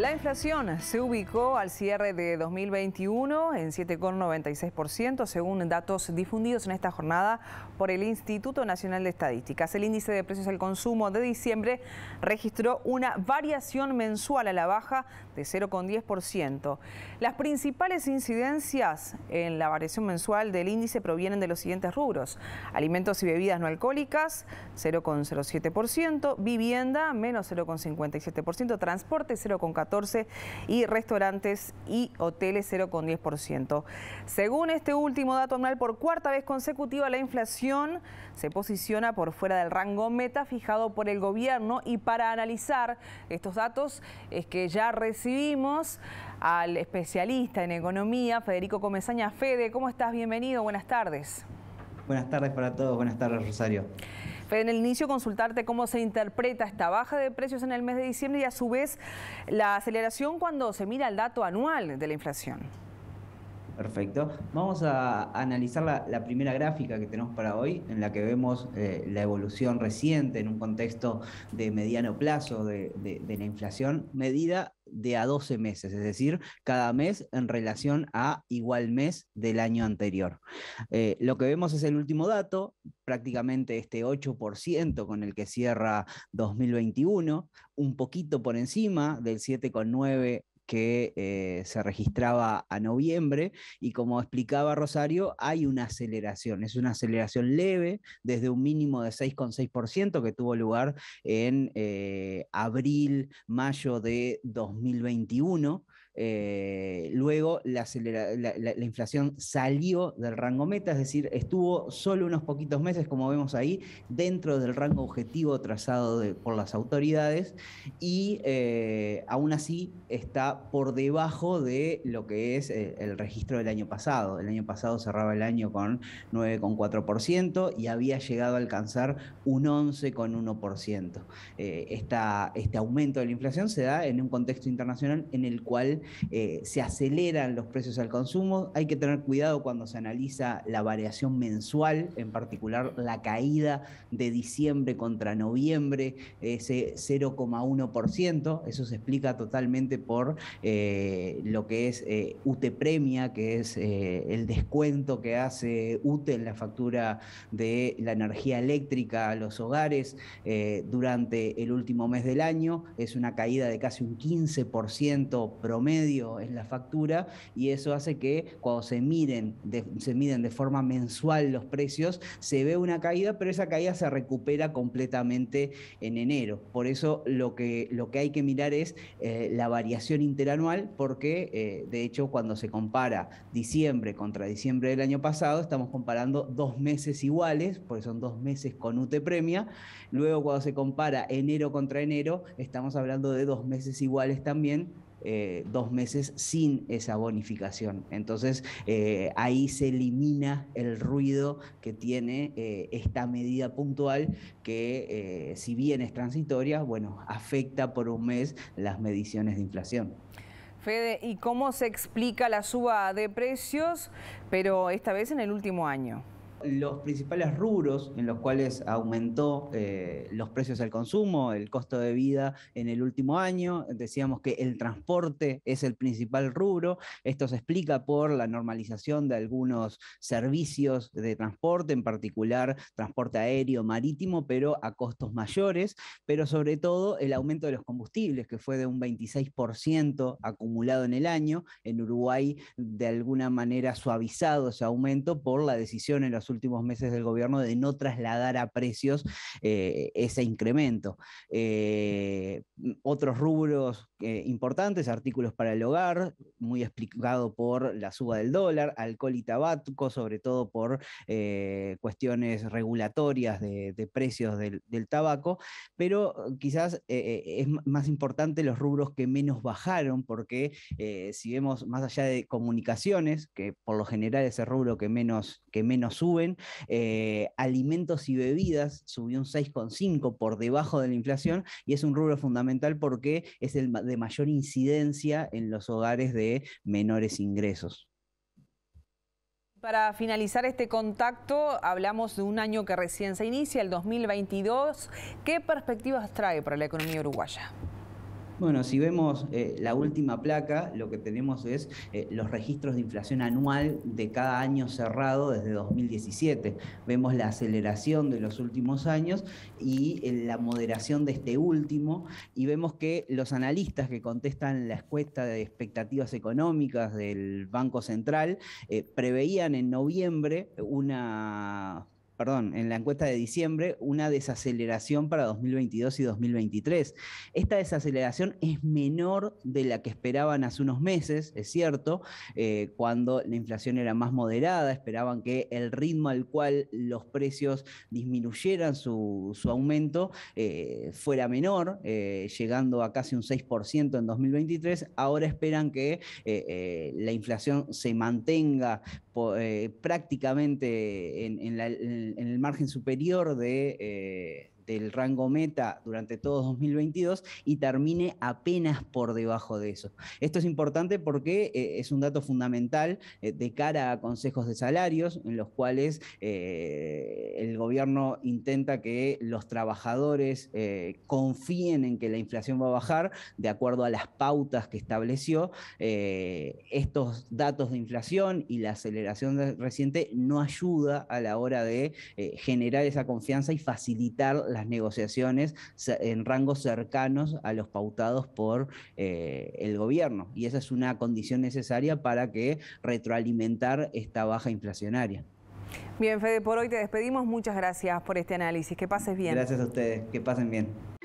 La inflación se ubicó al cierre de 2021 en 7,96%, según datos difundidos en esta jornada por el Instituto Nacional de Estadísticas. El índice de precios al consumo de diciembre registró una variación mensual a la baja de 0,10%. Las principales incidencias en la variación mensual del índice provienen de los siguientes rubros. Alimentos y bebidas no alcohólicas, 0,07%, vivienda, menos 0,57%, transporte, 0,14% y restaurantes y hoteles 0,10%. Según este último dato anual, por cuarta vez consecutiva la inflación se posiciona por fuera del rango meta fijado por el gobierno y para analizar estos datos es que ya recibimos al especialista en economía, Federico Comesaña. Fede, ¿cómo estás? Bienvenido, buenas tardes. Buenas tardes para todos, buenas tardes Rosario. En el inicio consultarte cómo se interpreta esta baja de precios en el mes de diciembre y a su vez la aceleración cuando se mira el dato anual de la inflación. Perfecto. Vamos a analizar la, primera gráfica que tenemos para hoy, en la que vemos eh, la evolución reciente en un contexto de mediano plazo de, de la inflación, medida de a 12 meses, es decir, cada mes en relación a igual mes del año anterior. Eh, lo que vemos es el último dato, prácticamente este 8% con el que cierra 2021, un poquito por encima del 7,9 que eh, se registraba a noviembre y como explicaba Rosario, hay una aceleración, es una aceleración leve desde un mínimo de 6,6% que tuvo lugar en eh, abril, mayo de 2021 eh, luego la, inflación salió del rango meta, es decir, estuvo solo unos poquitos meses, como vemos ahí, dentro del rango objetivo trazado por las autoridades y eh, aún así está por debajo de lo que es eh, el, registro del año pasado. El año pasado cerraba el año con 9,4% y había llegado a alcanzar un 11,1%. este aumento de la inflación se da en un contexto internacional en el cual eh, se aceleran los precios al consumo. Hay que tener cuidado cuando se analiza la variación mensual, en particular la caída de diciembre contra noviembre, ese 0,1%. Eso se explica totalmente por eh, lo que es eh, UTE Premia, que es el descuento que hace UTE en la factura de la energía eléctrica a los hogares durante el último mes del año. Es una caída de casi un 15% promedio medio en la factura y eso hace que cuando se miden, de, se de forma mensual los precios, se ve una caída, pero esa caída se recupera completamente en enero. Por eso lo que, lo que hay que mirar es eh, la variación interanual, porque eh, de hecho cuando se compara diciembre contra diciembre del año pasado, estamos comparando dos meses iguales, porque son dos meses con UTE Premia. Luego cuando se compara enero contra enero, estamos hablando de dos meses iguales también, eh, dos meses sin esa bonificación. Entonces eh, ahí se elimina el ruido que tiene eh, esta medida puntual que si bien es transitoria, bueno, afecta por un mes las mediciones de inflación. Fede, ¿y cómo se explica la suba de precios, pero esta vez en el último año? Los principales rubros en los cuales aumentó eh, los precios al consumo, el costo de vida en el último año, decíamos que el transporte es el principal rubro. Esto se explica por la normalización de algunos servicios de transporte, en particular transporte aéreo, marítimo, pero a costos mayores, pero sobre todo el aumento de los combustibles, que fue de un 26% acumulado en el año. En Uruguay, de alguna manera, suavizado ese aumento por la decisión en los últimos meses del gobierno de no trasladar a precios eh, ese incremento. Eh, otros rubros eh, importantes, artículos para el hogar, muy explicado por la suba del dólar, alcohol y tabaco, sobre todo por eh, cuestiones regulatorias de, precios del, tabaco, pero eh, quizás eh, es más importante los rubros que menos bajaron, porque si vemos más allá de comunicaciones, que por lo general es el rubro que menos, que menos suben, alimentos y bebidas subió un 6,5 por debajo de la inflación y es un rubro fundamental porque es el de mayor incidencia en los hogares de menores ingresos. Para finalizar este contacto, hablamos de un año que recién se inicia, el 2022. ¿Qué perspectivas trae para la economía uruguaya? Bueno, si vemos eh, la última placa, lo que tenemos es eh, los registros de inflación anual de cada año cerrado desde 2017. Vemos la aceleración de los últimos años y eh, la moderación de este último y vemos que los analistas que contestan la encuesta de expectativas económicas del Banco Central preveían en noviembre una perdón, en la encuesta de diciembre, una desaceleración para 2022 y 2023. Esta desaceleración es menor de la que esperaban hace unos meses, es cierto, eh, cuando la inflación era más moderada, esperaban que el ritmo al cual los precios disminuyeran su, su aumento eh, fuera menor, eh, llegando a casi un 6% en 2023. Ahora esperan que la inflación se mantenga prácticamente en, la en el margen superior de, eh, el rango meta durante todo 2022 y termine apenas por debajo de eso. Esto es importante porque eh, es un dato fundamental eh, de cara a consejos de salarios en los cuales eh, el gobierno intenta que los trabajadores confíen en que la inflación va a bajar de acuerdo a las pautas que estableció. estos datos de inflación y la aceleración reciente no ayuda a la hora de generar esa confianza y facilitar la negociaciones en rangos cercanos a los pautados por eh, el gobierno. Y esa es una condición necesaria para que retroalimentar esta baja inflacionaria. Bien, Fede, por hoy te despedimos. Muchas gracias por este análisis. Que pases bien. Gracias a ustedes. Que pasen bien.